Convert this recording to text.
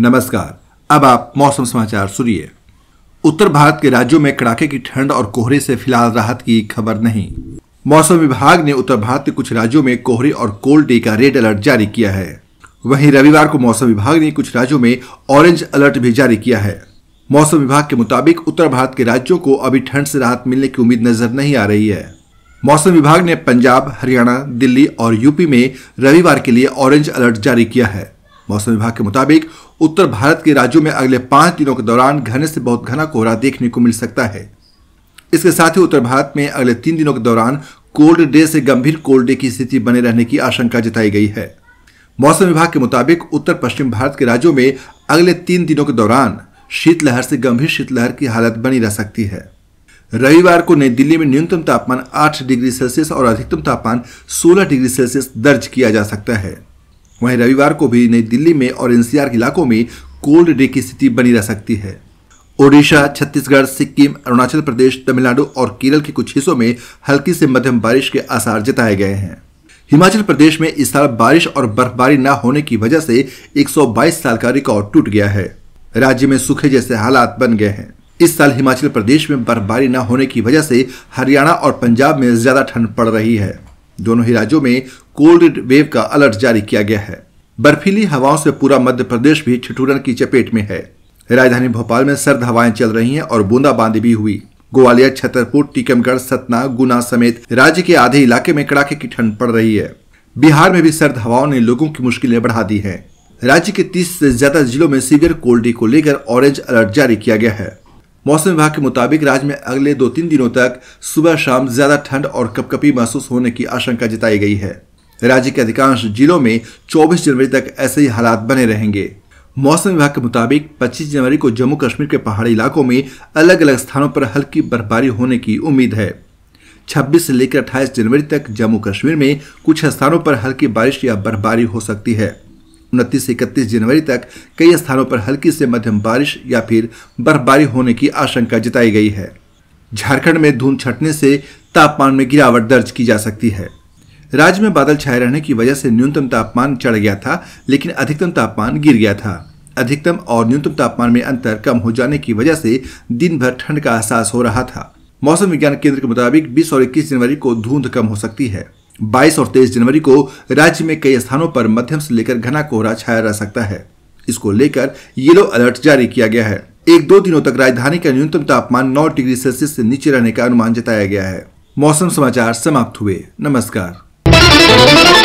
नमस्कार अब आप मौसम समाचार सुनिए उत्तर भारत के राज्यों में कड़ाके की ठंड और कोहरे से फिलहाल राहत की खबर नहीं मौसम विभाग ने उत्तर भारत के कुछ राज्यों में कोहरे और कोल्ड डे का रेड अलर्ट जारी किया है वहीं रविवार को मौसम विभाग ने कुछ राज्यों में ऑरेंज अलर्ट भी जारी किया है मौसम विभाग के मुताबिक उत्तर भारत के राज्यों को अभी ठंड से राहत मिलने की उम्मीद नजर नहीं आ रही है मौसम विभाग ने पंजाब हरियाणा दिल्ली और यूपी में रविवार के लिए ऑरेंज अलर्ट जारी किया है मौसम विभाग के मुताबिक उत्तर भारत के राज्यों में अगले पांच दिनों के दौरान घने से बहुत घना कोहरा देखने को मिल सकता है इसके साथ ही उत्तर भारत में अगले तीन दिनों के दौरान कोल्ड डे से गंभीर कोल्ड डे की स्थिति बने रहने की आशंका जताई गई है मौसम विभाग के मुताबिक उत्तर पश्चिम भारत के राज्यों में अगले तीन दिनों के दौरान शीतलहर से गंभीर शीतलहर की हालत बनी रह सकती है रविवार को नई दिल्ली में न्यूनतम तापमान 8 डिग्री सेल्सियस और अधिकतम तापमान 16 डिग्री सेल्सियस दर्ज किया जा सकता है वहीं रविवार को भी नई दिल्ली में और एनसीआर के इलाकों में कोल्ड डे की स्थिति बनी रह सकती है ओडिशा छत्तीसगढ़ सिक्किम अरुणाचल प्रदेश तमिलनाडु और केरल के कुछ हिस्सों में हल्की से मध्यम बारिश के आसार जताए गए हैं हिमाचल प्रदेश में इस साल बारिश और बर्फबारी न होने की वजह से 122 साल का रिकॉर्ड टूट गया है राज्य में सूखे जैसे हालात बन गए हैं इस साल हिमाचल प्रदेश में बर्फबारी न होने की वजह से हरियाणा और पंजाब में ज्यादा ठंड पड़ रही है दोनों ही राज्यों में कोल्ड वेव का अलर्ट जारी किया गया है बर्फीली हवाओं से पूरा मध्य प्रदेश भी ठिठुरन की चपेट में है राजधानी भोपाल में सर्द हवाएं चल रही हैं और बूंदाबांदी भी हुई ग्वालियर छतरपुर टीकमगढ़ सतना गुना समेत राज्य के आधे इलाके में कड़ाके की ठंड पड़ रही है बिहार में भी सर्द हवाओं ने लोगों की मुश्किलें बढ़ा दी है राज्य के 30 से ज्यादा जिलों में सीवियर कोल्ड को लेकर ऑरेंज अलर्ट जारी किया गया है मौसम विभाग के मुताबिक राज्य में अगले दो तीन दिनों तक सुबह शाम ज्यादा ठंड और कपकपी महसूस होने की आशंका जताई गई है राज्य के अधिकांश जिलों में 24 जनवरी तक ऐसे ही हालात बने रहेंगे मौसम विभाग के मुताबिक 25 जनवरी को जम्मू कश्मीर के पहाड़ी इलाकों में अलग अलग स्थानों पर हल्की बर्फबारी होने की उम्मीद है 26 से लेकर 28 जनवरी तक जम्मू कश्मीर में कुछ स्थानों पर हल्की बारिश या बर्फबारी हो सकती है उनतीस से इकतीस जनवरी तक कई स्थानों पर हल्की से मध्यम बारिश या फिर बर्फबारी होने की आशंका जताई गई है झारखंड में धूम छटने से तापमान में गिरावट दर्ज की जा सकती है राज्य में बादल छाए रहने की वजह से न्यूनतम तापमान चढ़ गया था लेकिन अधिकतम तापमान गिर गया था अधिकतम और न्यूनतम तापमान में अंतर कम हो जाने की वजह से दिन भर ठंड का एहसास हो रहा था मौसम विज्ञान केंद्र के मुताबिक 20 और 21 जनवरी को धुंध कम हो सकती है बाईस और तेईस जनवरी को राज्य में कई स्थानों पर मध्यम से लेकर घना कोहरा छाया रह सकता है इसको लेकर येलो अलर्ट जारी किया गया है एक दो दिनों तक राजधानी का न्यूनतम तापमान नौ डिग्री सेल्सियस से नीचे रहने का अनुमान जताया गया है मौसम समाचार समाप्त हुए नमस्कार